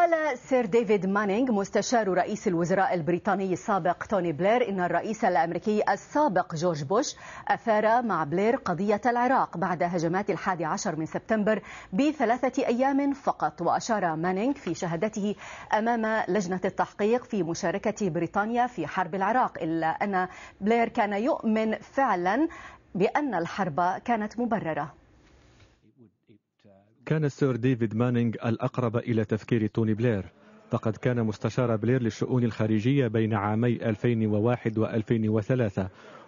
قال سير ديفيد مانينغ مستشار رئيس الوزراء البريطاني السابق توني بلير إن الرئيس الأمريكي السابق جورج بوش أثار مع بلير قضية العراق بعد هجمات الحادي عشر من سبتمبر بثلاثة أيام فقط وأشار مانينغ في شهادته أمام لجنة التحقيق في مشاركة بريطانيا في حرب العراق إلا أن بلير كان يؤمن فعلا بأن الحرب كانت مبررة كان السير ديفيد مانينغ الأقرب إلى تفكير توني بلير فقد كان مستشار بلير للشؤون الخارجية بين عامي 2001 و2003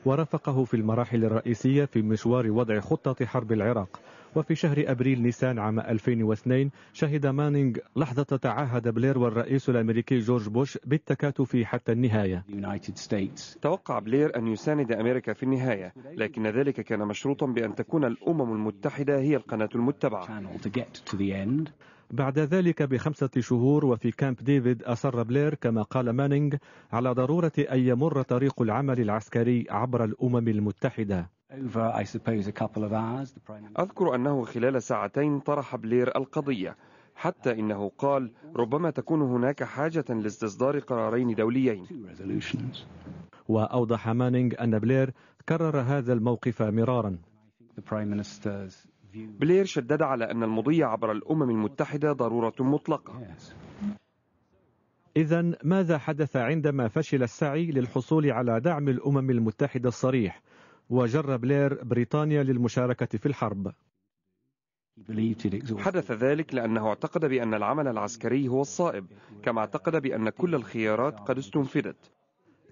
ورافقه في المراحل الرئيسية في مشوار وضع خطة حرب العراق وفي شهر أبريل نيسان عام 2002 شهد مانينغ لحظة تعهد بلير والرئيس الأمريكي جورج بوش بالتكاتف حتى النهاية توقع بلير أن يساند أمريكا في النهاية لكن ذلك كان مشروطا بأن تكون الأمم المتحدة هي القناة المتبعة بعد ذلك بخمسة شهور وفي كامب ديفيد أصر بلير كما قال مانينغ على ضرورة أن يمر طريق العمل العسكري عبر الأمم المتحدة أذكر أنه خلال ساعتين طرح بلير القضية حتى إنه قال ربما تكون هناك حاجة لاستصدار قرارين دوليين وأوضح مانينغ أن بلير كرر هذا الموقف مرارا بلير شدد على أن المضي عبر الأمم المتحدة ضرورة مطلقة إذا ماذا حدث عندما فشل السعي للحصول على دعم الأمم المتحدة الصريح وجر بلير بريطانيا للمشاركة في الحرب حدث ذلك لأنه اعتقد بأن العمل العسكري هو الصائب كما اعتقد بأن كل الخيارات قد استنفذت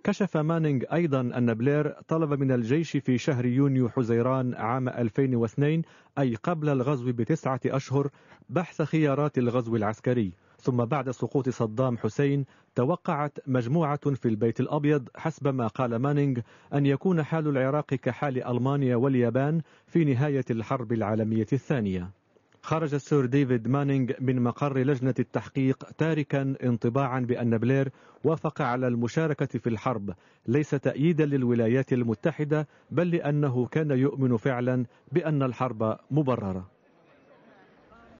كشف مانينغ أيضا أن بلير طلب من الجيش في شهر يونيو حزيران عام 2002 أي قبل الغزو بتسعة أشهر بحث خيارات الغزو العسكري ثم بعد سقوط صدام حسين توقعت مجموعة في البيت الأبيض حسب ما قال مانينغ أن يكون حال العراق كحال ألمانيا واليابان في نهاية الحرب العالمية الثانية خرج السير ديفيد مانينغ من مقر لجنة التحقيق تاركا انطباعا بأن بلير وافق على المشاركة في الحرب ليس تأييدا للولايات المتحدة بل لأنه كان يؤمن فعلا بأن الحرب مبررة